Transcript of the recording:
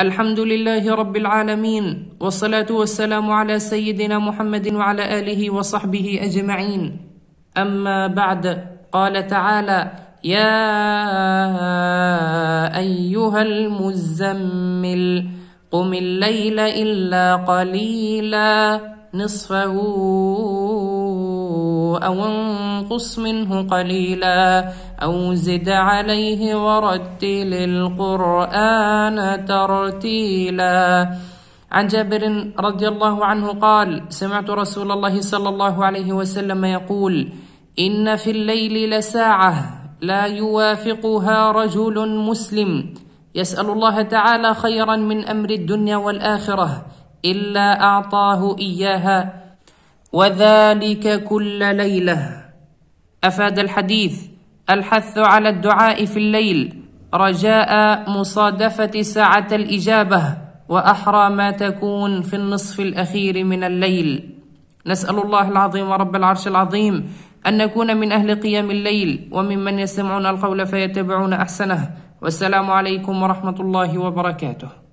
الحمد لله رب العالمين والصلاة والسلام على سيدنا محمد وعلى آله وصحبه أجمعين أما بعد قال تعالى يا أيها المزمل قم الليل إلا قليلا نصفه أو انقص انقص منه قليلا أو زد عليه ورتل القرآن ترتيلا عن جابر رضي الله عنه قال سمعت رسول الله صلى الله عليه وسلم يقول إن في الليل لساعة لا يوافقها رجل مسلم يسأل الله تعالى خيرا من أمر الدنيا والآخرة إلا أعطاه إياها وذلك كل ليلة أفاد الحديث الحث على الدعاء في الليل رجاء مصادفة ساعة الإجابة وأحرى ما تكون في النصف الأخير من الليل نسأل الله العظيم ورب العرش العظيم أن نكون من أهل قيام الليل وممن يستمعون القول فيتبعون أحسنه والسلام عليكم ورحمة الله وبركاته